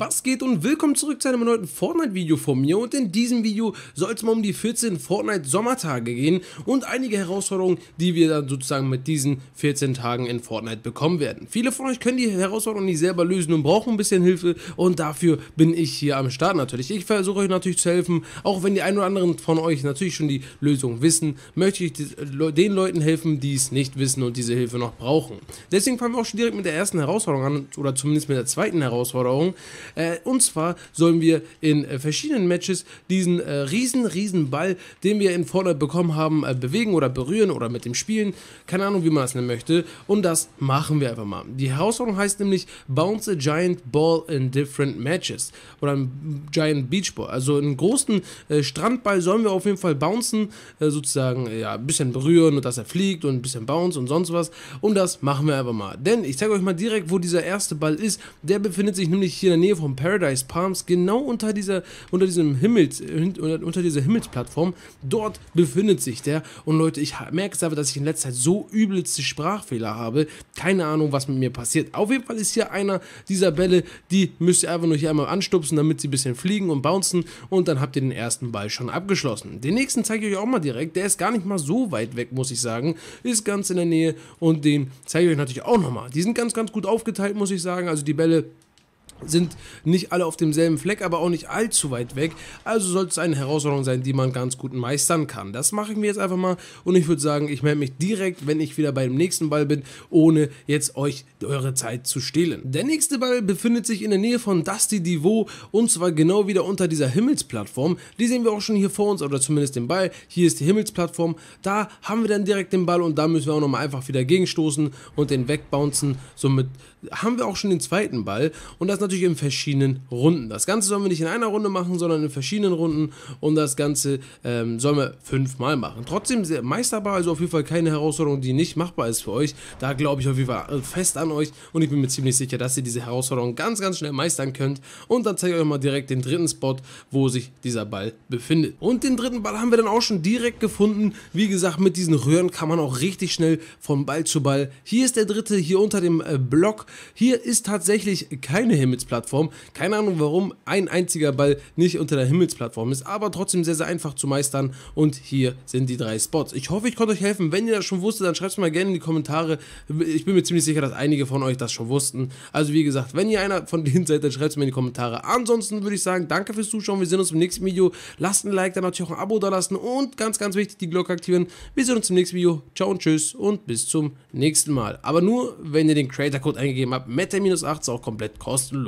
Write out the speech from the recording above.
Was geht und willkommen zurück zu einem neuen Fortnite-Video von mir und in diesem Video soll es mal um die 14 Fortnite-Sommertage gehen und einige Herausforderungen, die wir dann sozusagen mit diesen 14 Tagen in Fortnite bekommen werden. Viele von euch können die Herausforderungen nicht selber lösen und brauchen ein bisschen Hilfe und dafür bin ich hier am Start natürlich. Ich versuche euch natürlich zu helfen, auch wenn die ein oder anderen von euch natürlich schon die Lösung wissen, möchte ich äh, den Leuten helfen, die es nicht wissen und diese Hilfe noch brauchen. Deswegen fangen wir auch schon direkt mit der ersten Herausforderung an oder zumindest mit der zweiten Herausforderung. Äh, und zwar sollen wir in äh, verschiedenen Matches diesen äh, riesen, riesen Ball, den wir in Fortnite bekommen haben, äh, bewegen oder berühren oder mit dem Spielen. Keine Ahnung, wie man das nennen möchte. Und das machen wir einfach mal. Die Herausforderung heißt nämlich Bounce a Giant Ball in Different Matches. Oder ein Giant Beach Ball. Also einen großen äh, Strandball sollen wir auf jeden Fall bouncen. Äh, sozusagen, ja, ein bisschen berühren und dass er fliegt und ein bisschen bounce und sonst was. Und das machen wir einfach mal. Denn ich zeige euch mal direkt, wo dieser erste Ball ist. Der befindet sich nämlich hier in der Nähe von von Paradise Palms, genau unter dieser, unter diesem Himmels, unter dieser Himmelsplattform. Dort befindet sich der. Und Leute, ich merke es aber, dass ich in letzter Zeit so übelste Sprachfehler habe. Keine Ahnung, was mit mir passiert. Auf jeden Fall ist hier einer dieser Bälle, die müsst ihr einfach nur hier einmal anstupsen, damit sie ein bisschen fliegen und bouncen. Und dann habt ihr den ersten Ball schon abgeschlossen. Den nächsten zeige ich euch auch mal direkt. Der ist gar nicht mal so weit weg, muss ich sagen. Ist ganz in der Nähe. Und den zeige ich euch natürlich auch nochmal. Die sind ganz, ganz gut aufgeteilt, muss ich sagen. Also die Bälle sind nicht alle auf demselben Fleck, aber auch nicht allzu weit weg. Also sollte es eine Herausforderung sein, die man ganz gut meistern kann. Das mache ich mir jetzt einfach mal und ich würde sagen, ich melde mich direkt, wenn ich wieder beim nächsten Ball bin, ohne jetzt euch eure Zeit zu stehlen. Der nächste Ball befindet sich in der Nähe von Dusty Divo und zwar genau wieder unter dieser Himmelsplattform. Die sehen wir auch schon hier vor uns oder zumindest den Ball. Hier ist die Himmelsplattform. Da haben wir dann direkt den Ball und da müssen wir auch nochmal einfach wieder gegenstoßen und den wegbouncen. Somit haben wir auch schon den zweiten Ball und das natürlich natürlich in verschiedenen Runden. Das Ganze sollen wir nicht in einer Runde machen, sondern in verschiedenen Runden und das Ganze ähm, sollen wir fünfmal machen. Trotzdem sehr meisterbar, also auf jeden Fall keine Herausforderung, die nicht machbar ist für euch. Da glaube ich auf jeden Fall äh, fest an euch und ich bin mir ziemlich sicher, dass ihr diese Herausforderung ganz, ganz schnell meistern könnt. Und dann zeige ich euch mal direkt den dritten Spot, wo sich dieser Ball befindet. Und den dritten Ball haben wir dann auch schon direkt gefunden. Wie gesagt, mit diesen Röhren kann man auch richtig schnell von Ball zu Ball. Hier ist der dritte, hier unter dem äh, Block. Hier ist tatsächlich keine Himmel Himmelsplattform. Keine Ahnung warum ein einziger Ball nicht unter der Himmelsplattform ist, aber trotzdem sehr, sehr einfach zu meistern und hier sind die drei Spots. Ich hoffe, ich konnte euch helfen. Wenn ihr das schon wusstet, dann schreibt es mal gerne in die Kommentare. Ich bin mir ziemlich sicher, dass einige von euch das schon wussten. Also wie gesagt, wenn ihr einer von denen seid, dann schreibt es mir in die Kommentare. Ansonsten würde ich sagen, danke fürs Zuschauen. Wir sehen uns im nächsten Video. Lasst ein Like, dann natürlich auch ein Abo da lassen und ganz, ganz wichtig, die Glocke aktivieren. Wir sehen uns im nächsten Video. Ciao und tschüss und bis zum nächsten Mal. Aber nur, wenn ihr den Creator-Code eingegeben habt. Meta-8 ist auch komplett kostenlos.